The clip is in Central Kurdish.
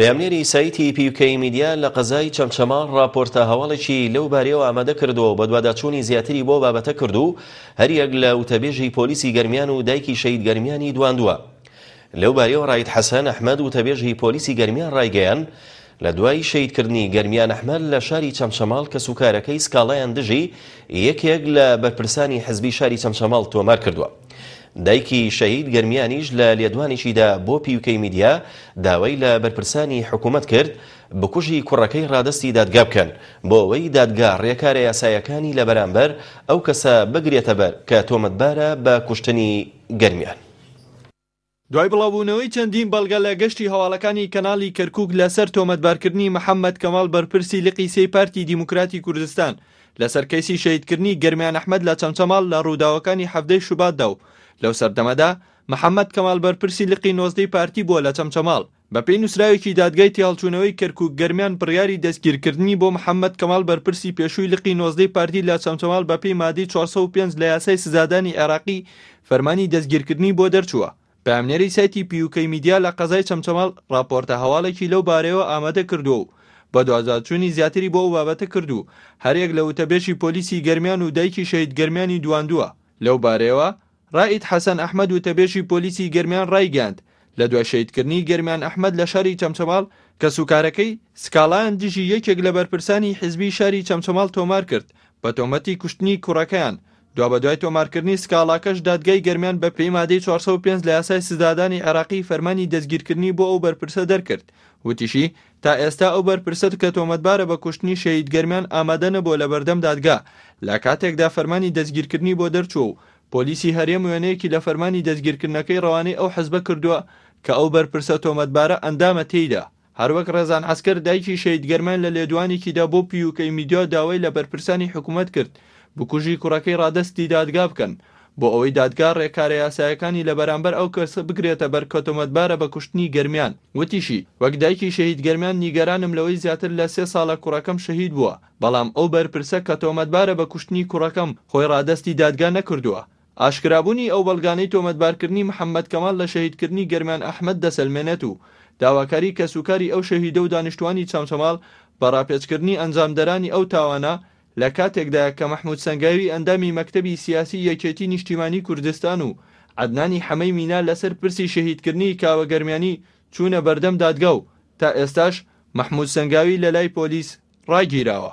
پەیامنێری سایتی پیوکەی میدیا لە قەزای چەمچەمان راپۆرتە هەواڵێکی لەو بارەوە ئامادە کردووە بە دوواداچوونی زیاتری بۆ بابەتە کردو هەریەک لە وتەبێژی پۆلیسی گەرمیان و دایکی شەید گەرمیانی دواندووە لەو بارەوە ڕایت حەسەن ئەحمەد و تەبێژی پۆلیسی گەرمیان ڕایگەیان لە دوای شەیدکردنی گەرمیان ئەحمەد لە شاری چەمچەماڵ کە سوکارەکەی سکاڵایان دژی یەکێک لە بەرپرسانی حزبی شاری چەمچەماڵ تۆمار کردووە دایکی شەهید گەرمیانیش لە لێدوانیشیدا بۆ پیوکەی میدیا داوای لە بەرپرسانی حکوومەت کرد بکوژی کوڕەکەی ڕادستی دادگا بکەن بۆ ئەوەی دادگا ڕێکارە یاسایەکانی لە بەرامبەر ئەو کەسە بگرێتە بەر کە تۆمەتبارە بە کوشتنی گەرمیان. دوای بڵاوبوونەوەی چەندین بەڵگە لە گەشتی هەواڵەکانی کەناڵی کەرکک لەسەر تۆمەتبارکردنی محەممەد کەمال بەرپرسی لقیسەی پارتی دیموکراتی کوردستان لەسەر کەیسی شەیدکردنی گەرمیان ئەحمد لە چەمچەماڵ لە ڕووداوەکانی هەفتەی شوباتدا و لەو سەردەمەدا محەممەد کەمال بەرپرسی لقی نۆزدەی پارتی بووە لە چەمچەماڵ بە پێی نووسراوێکی دادگای تیاڵچوونەوەی کەرک و گەرمیان بڕیاری دەستگیرکردنی بۆ محەممەد کەمال بەرپرسی پێشووی لقی نۆزدەی پارتی لە چەمچەماڵ بە پێی مادی 405 لە یاسای سزادانی عێراقی فەرمانی دەستگیرکردنی بۆ دەرچووە پامنێری سایتی پیوکەی میدیا لە قەزای چەمچەماڵ راپۆرتە هەواڵێکی لەو بارەوە ئامادە کردووە و بە دوازاتچوونی زیاتری بۆ بابەتە کردو هەرێک لە وتەبێشی پۆلیسی گەرمیان و دایکی شەید گەرمیانی دواندووە لەو بارەوە ڕائید حەسەن ئەحمەد و تەبێشی پۆلیسی گەرمیان ڕایگەاند لە دوای شەیدکردنی گەرمیان ئەحمەد لە شاری چەمچەماڵ کە سوکارەکەی سکاڵایان دژی یەکێک لە بەرپرسانی حزبی شاری چەمچەماڵ تۆمار کرد بە تۆمەتی کوشتنی کوڕەکەیان دوابەدوای تۆمارکردنی سکاڵاکەش دادگای گەرمیان بە پێی مادەی 405 لە یاسای سزادانی عراقی فەرمانی دەستگیرکردنی بۆ ئەو بەرپرسە دەرکرد وتیشی تا ئێستا ئەو بەرپرسەت کە تۆمەتبارە بە کوشتنی شەید گەرمیان ئامادەنە بۆ لە بەردەم دادگا لە کاتێکدا فەرمانی دەستگیرکردنی بۆ دەرچوو و پۆلیسی هەرێم وێنەیەکی لە فەرمانی دەستگیرکردنەکەی ڕەوانەی ئەو حزبە کردووە کە ئەو بەرپرسە تۆمەتبارە ئەندامە تێیدا هەروەک ڕێزان ئەسکر دایکی شەید گەرمان لە لێدوانێکیدا بۆ پیوکەی میدیۆ داوای لە بەرپرسانی حکوومەت کرد بکوژی کوڕەکەی ڕادستی دادگا بکەن بۆ ئەوەی دادگار ڕێکارە یاسایەکانی لە بەرامبەر ئەو کەسە بگرێتە بەر کەتۆمەتبارە بە کوشتنی گەرمیان وتیشی وەک دایکی شەهید گەرمیان نیگەرانم لەوەی زیاتر لە سێ ساڵە کوڕەکەم شەهید بووە بەڵام ئەو بەرپرسە کەتۆمەتبارە بە کوشتنی کوڕەکەم خۆی ڕادستی دادگا نەکردووە ئاشکرابوونی ئەو بەلگانەی تۆمەتبارکردنی محەممەد کەمال لە شەهیدکردنی گەرمیان ئەحمد دەسەلمێنێت و داواکاری کەسوکاری ئەو شەهیدە و دانیشتوانی چامچەماڵ بە ڕاپێچکردنی ئەنجامدەرانی ئەو تاوانە لە کاتێکدا کە مەحمود سنگاوی ئەندامی مەکتبی سیاسی یەکێتی نیشتیمانی کوردستان و عدنانی حەمەی مینا لەسەر پرسی شەهیدکردنی کاوەگەرمیانی چوونە بەردەم دادگە و تا ئێستاش مەحمود سنگاوی لە لای پۆلیس ڕاگیراوە